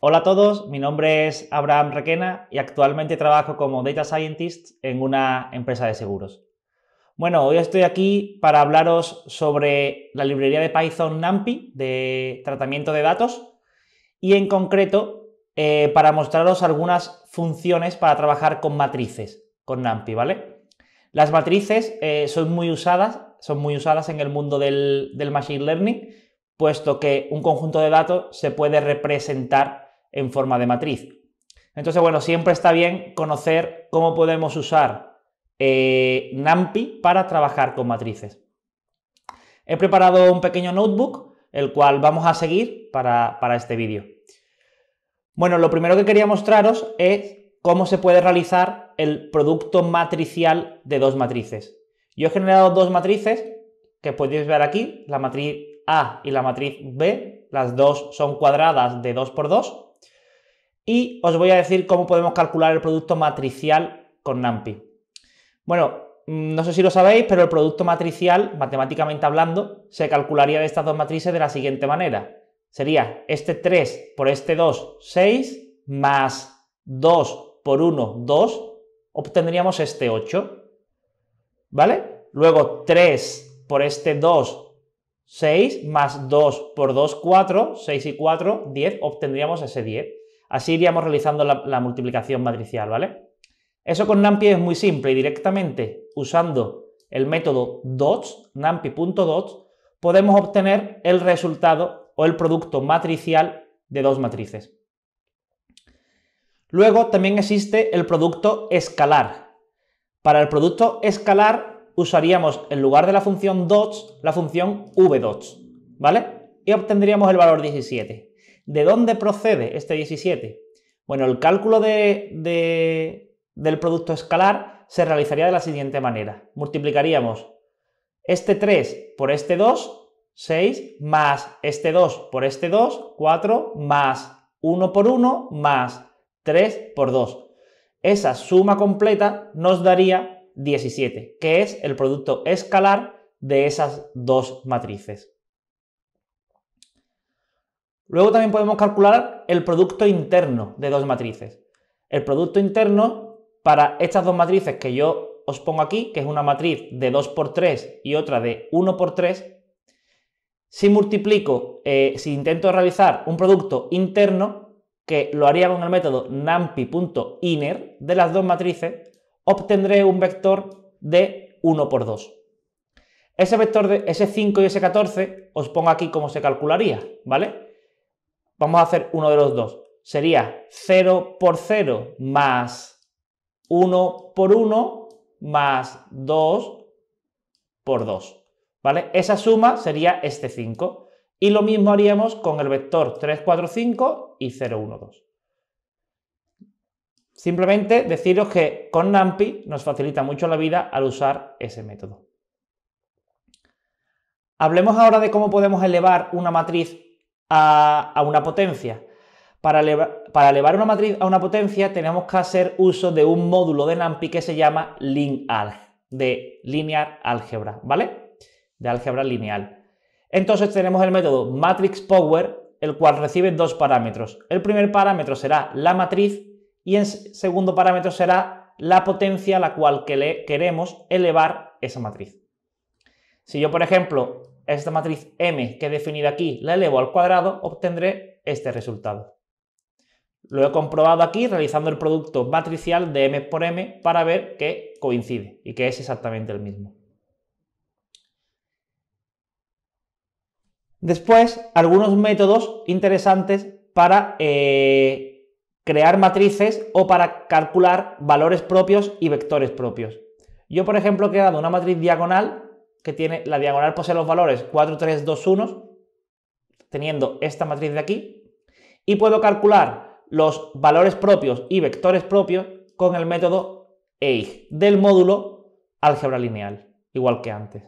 Hola a todos, mi nombre es Abraham Requena y actualmente trabajo como Data Scientist en una empresa de seguros. Bueno, hoy estoy aquí para hablaros sobre la librería de Python NumPy de tratamiento de datos y en concreto eh, para mostraros algunas funciones para trabajar con matrices, con NumPy, ¿vale? Las matrices eh, son muy usadas, son muy usadas en el mundo del Machine Learning, puesto que un conjunto de datos se puede representar en forma de matriz. Entonces, bueno, siempre está bien conocer cómo podemos usar eh, NAMPI para trabajar con matrices. He preparado un pequeño notebook, el cual vamos a seguir para, para este vídeo. Bueno, lo primero que quería mostraros es cómo se puede realizar el producto matricial de dos matrices. Yo he generado dos matrices que podéis ver aquí, la matriz A y la matriz B, las dos son cuadradas de 2 por 2. Y os voy a decir cómo podemos calcular el producto matricial con NAMPI. Bueno, mm, no sé si lo sabéis, pero el producto matricial, matemáticamente hablando, se calcularía de estas dos matrices de la siguiente manera. Sería este 3 por este 2, 6, más 2 por 1, 2, obtendríamos este 8. ¿Vale? Luego 3 por este 2, 6, más 2 por 2, 4, 6 y 4, 10, obtendríamos ese 10. Así iríamos realizando la, multiplicación matricial, ¿vale? Eso con NumPy es muy simple y directamente usando el método dots, NumPy.dots, podemos obtener el resultado o el producto matricial de dos matrices. Luego también existe el producto escalar. Para el producto escalar usaríamos en lugar de la función dots la función vdots, ¿vale? Y obtendríamos el valor 17. ¿De dónde procede este 17? Bueno, el cálculo del producto escalar se realizaría de la siguiente manera. Multiplicaríamos este 3 por este 2, 6, más este 2 por este 2, 4, más 1 por 1, más 3 por 2. Esa suma completa nos daría 17, que es el producto escalar de esas dos matrices. Luego también podemos calcular el producto interno de dos matrices. El producto interno para estas dos matrices que yo os pongo aquí, que es una matriz de 2 por 3 y otra de 1 por 3, si multiplico, eh, si intento realizar un producto interno, que lo haría con el método numpy.inner de las dos matrices, obtendré un vector de 1 por 2. Ese vector de s 5 y s 14 os pongo aquí cómo se calcularía, ¿vale? Vamos a hacer uno de los dos. Sería 0 por 0 más 1 por 1 más 2 por 2. ¿Vale? Esa suma sería este 5. Y lo mismo haríamos con el vector 3, 4, 5 y 0, 1, 2. Simplemente deciros que con NumPy nos facilita mucho la vida al usar ese método. Hablemos ahora de cómo podemos elevar una matriz a, una potencia. Para, para, elevar una matriz a una potencia tenemos que hacer uso de un módulo de NAMPI que se llama linalg, de linear algebra, ¿vale? De álgebra lineal. Entonces tenemos el método matrix power, el cual recibe dos parámetros. El primer parámetro será la matriz y el segundo parámetro será la potencia a la cual queremos elevar esa matriz. Si yo, por ejemplo, esta matriz M que he definido aquí la elevo al cuadrado, obtendré este resultado. Lo he comprobado aquí realizando el producto matricial de M por M para ver que coincide y que es exactamente el mismo. Después, algunos métodos interesantes para eh, crear matrices o para calcular valores propios y vectores propios. Yo, por ejemplo, he creado una matriz diagonal que tiene la diagonal posee los valores 4, 3, 2, 1, teniendo esta matriz de aquí, y puedo calcular los valores propios y vectores propios con el método EIG del módulo álgebra lineal, igual que antes.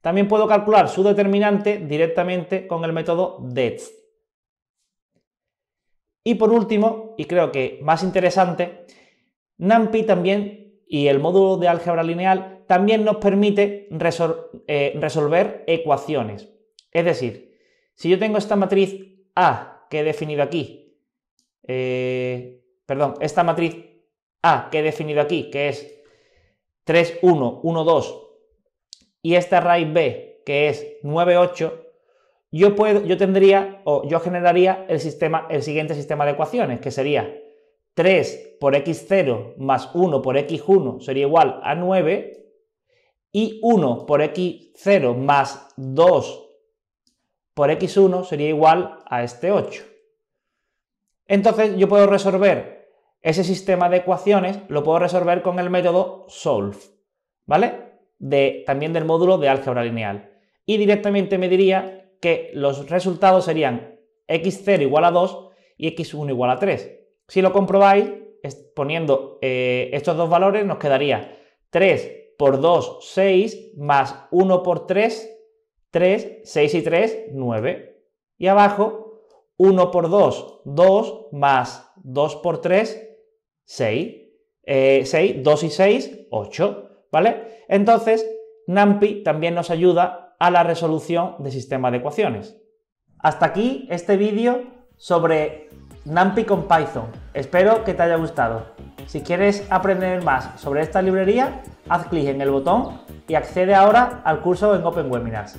También puedo calcular su determinante directamente con el método DETS. Y por último, y creo que más interesante, NAMPI también y el módulo de álgebra lineal también nos permite eh, resolver ecuaciones. Es decir, si yo tengo esta matriz A que he definido aquí, eh, perdón, esta matriz A que he definido aquí, que es 3, 1, 1, 2, y esta raíz B, que es 9, 8, yo, puedo, yo tendría o yo generaría el, sistema, el siguiente sistema de ecuaciones, que sería 3 por x0 más 1 por x1 sería igual a 9, y 1 por x0 más 2 por x1 sería igual a este 8. Entonces yo puedo resolver ese sistema de ecuaciones, lo puedo resolver con el método solve, ¿vale? De, también del módulo de álgebra lineal. Y directamente me diría que los resultados serían x0 igual a 2 y x1 igual a 3. Si lo comprobáis, poniendo eh, estos dos valores nos quedaría 3 por 2, 6, más 1 por 3, 3, 6 y 3, 9. Y abajo, 1 por 2, 2, más 2 por 3, 6. 6, 2 y 6, 8. ¿Vale? Entonces, NumPy también nos ayuda a la resolución de sistemas de ecuaciones. Hasta aquí este vídeo sobre NumPy con Python. Espero que te haya gustado. Si quieres aprender más sobre esta librería, Haz clic en el botón y accede ahora al curso en Open Webinars.